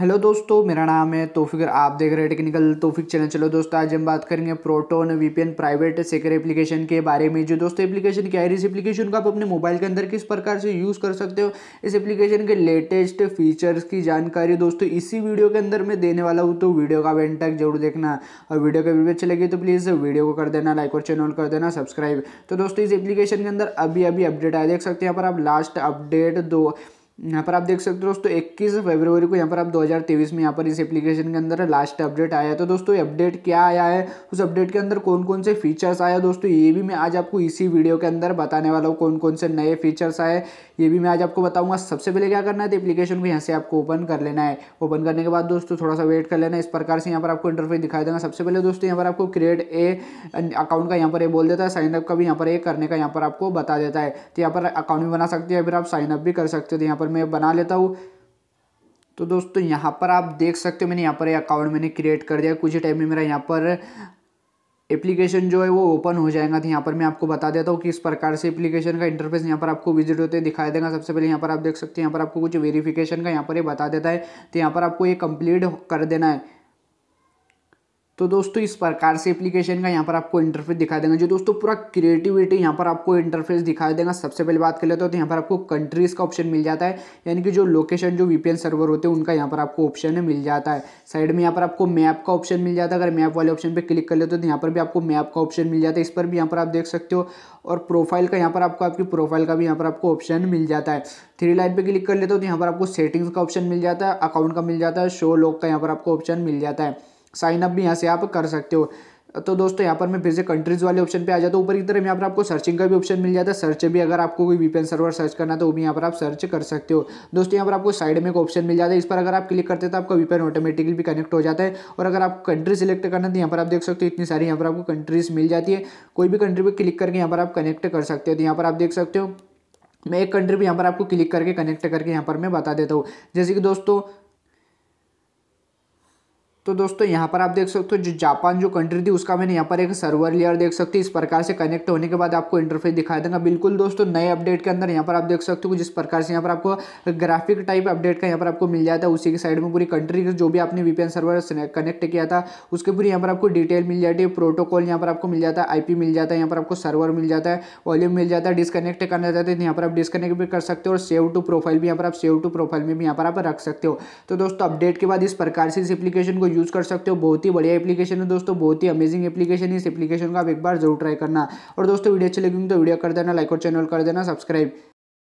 hello दोस्तों मेरा नाम है तोफिक आप देख रहे हैं टेक्निकल तोफिक चैनल चलो दोस्तों आज हम बात करेंगे Proton VPN private secure application के बारे में जो दोस्तों एप्लीकेशन क्या है इस एप्लीकेशन को आप अपने मोबाइल के अंदर किस प्रकार से यूज़ कर सकते हो इस एप्लीकेशन के लेटेस्ट फीचर्स की जानकारी दोस्तों इसी वीडियो के अंदर मैं देने वाला हूँ तो वीडियो का वेंट तक जरूर देखना और वीडियो कभी भी अच्छी लगी तो प्लीज़ वीडियो को कर देना लाइक और चैनल कर देना सब्सक्राइब तो दोस्तों इस एप्लीकेशन के अंदर अभी अभी अपडेट आया देख सकते हैं यहाँ पर आप लास्ट अपडेट दो यहाँ पर आप देख सकते हो दोस्तों 21 फरवरी को यहाँ पर आप 2023 में यहाँ पर इस एप्लीकेशन के अंदर लास्ट अपडेट आया तो दोस्तों अपडेट क्या आया है उस अपडेट के अंदर कौन कौन से फीचर्स आया दोस्तों ये भी मैं आज आपको इसी वीडियो के अंदर बताने वाला हूँ कौन कौन से नए फीचर्स आए ये भी मैं आज आपको बताऊँगा सबसे पहले क्या करना है तो एप्लीकेशन को यहाँ से आपको ओपन कर लेना है ओपन करने के बाद दोस्तों थोड़ा सा वेट कर लेना इस प्रकार से यहाँ पर आपको इंटरफेस दिखाई देगा सबसे पहले दोस्तों यहाँ पर आपको क्रिएट ए अकाउंट का यहाँ पर ये बोल देता है साइनअप का भी यहाँ पर ए करने का यहाँ पर आपको बता देता है तो यहाँ पर अकाउंट भी बना सकते हैं फिर आप साइनअप भी कर सकते हो यहाँ पर मैं बना लेता हूँ तो दोस्तों यहाँ पर आप देख सकते हो मैंने यहाँ पर अकाउंट मैंने क्रिएट कर दिया कुछ ही टाइम में मेरा यहाँ पर एप्लीकेशन जो है वो ओपन हो जाएगा तो यहाँ पर मैं आपको बता देता हूँ कि इस प्रकार से एप्लीकेशन का इंटरफेस यहाँ पर आपको विजिट होते दिखाई देगा सबसे पहले यहाँ पर आप देख सकते हैं यहाँ पर आपको कुछ वेरिफिकेशन का यहाँ पर ये बता देता है तो यहाँ पर आपको ये कंप्लीट कर देना है तो दोस्तों इस प्रकार से एप्लीकेशन का यहाँ पर आपको इंटरफेस दिखाई देगा जो दोस्तों पूरा क्रिएटिविटी यहाँ पर आपको इंटरफेस दिखाई देगा सबसे पहले बात कर लेते हो तो यहाँ पर आपको कंट्रीज़ का ऑप्शन मिल जाता है यानी कि जो लोकेशन जो वीपीएन सर्वर होते हैं उनका यहाँ पर आपको ऑप्शन मिल जाता है साइड में यहाँ पर आपको मैप का ऑप्शन मिल जाता है अगर मैप वाले ऑप्शन पर क्लिक कर लेते हो तो यहाँ पर भी आपको मैप का ऑप्शन मिल जाता है इस पर भी यहाँ पर आप देख सकते हो और प्रोफाइल का यहाँ पर आपको आपकी प्रोफाइल का भी यहाँ पर आपको ऑप्शन मिल जाता है थ्री लाइन पर क्लिक कर लेते हो तो यहाँ पर आपको सेटिंग्स का ऑप्शन मिल जाता है अकाउंट का मिल जाता है शो लॉक का यहाँ पर आपको ऑप्शन मिल जाता है साइन अप भी यहाँ से आप कर सकते हो तो दोस्तों यहाँ पर मैं फिर से कंट्रीज़ वाले ऑप्शन पे आ जाता हूँ ऊपर की तरफ यहाँ पर आपको सर्चिंग का भी ऑप्शन मिल जाता है सर्च भी अगर आपको कोई वीपीएन सर्वर सर्च करना तो वो भी यहाँ पर आप सर्च कर सकते हो दोस्तों यहाँ पर आपको साइड में एक ऑप्शन मिल जाता है इस पर अगर आप क्लिक करते हैं तो आपका वीपीएन ऑटोमेटिकली भी कनेक्ट हो जाता है और अगर आप कंट्री सिलेक्ट करना तो यहाँ पर आप देख सकते हो इतनी सारी यहाँ पर आपको कंट्रीज़ मिल जाती है कोई भी कंट्री पर क्लिक करके यहाँ पर आप कनेक्ट कर सकते हो तो यहाँ पर आप देख सकते हो मैं एक कंट्री भी यहाँ पर आपको क्लिक करके कनेक्ट करके यहाँ पर मैं बता देता हूँ जैसे कि दोस्तों तो दोस्तों यहाँ पर आप देख सकते हो जो जापान जो कंट्री थी उसका मैंने यहाँ पर एक सर्वर लेयर देख सकते हैं इस प्रकार से कनेक्ट होने के बाद आपको इंटरफेस दिखाई देगा बिल्कुल दोस्तों नए अपडेट के अंदर यहाँ पर आप देख सकते हो जिस प्रकार से यहाँ पर आपको ग्राफिक टाइप अपडेट का यहाँ पर आपको मिल जाता है उसी के साइड में पूरी कंट्री जो भी आपने वीपीएन सर्वर कनेक्ट किया था उसके पूरी यहाँ पर आपको डिटेल मिल जाती है प्रोटोकॉल यहाँ पर आपको मिल जाता है आई मिल जाता है यहाँ पर आपको सर्वर मिल जाता है वॉल्यूम मिल जाता है डिसकनेक्ट करना चाहते हैं यहाँ पर आप डिसकनेक्ट भी कर सकते हो और सेव टू प्रोफाइल भी यहाँ पर आप सेव टू प्रोफाइल में भी यहाँ पर आप रख सकते हो तो दोस्तों अपडेट के बाद इस प्रकार से इस एप्लीकेशन को यूज़ कर सकते हो बहुत ही बढ़िया एप्लीकेशन है दोस्तों बहुत ही अमेजिंग एप्लीकेशन है इस एप्लीकेशन का आप एक बार जरूर ट्राई करना और दोस्तों वीडियो अच्छी लगेंगे तो वीडियो कर देना लाइक और चैनल कर देना सब्सक्राइब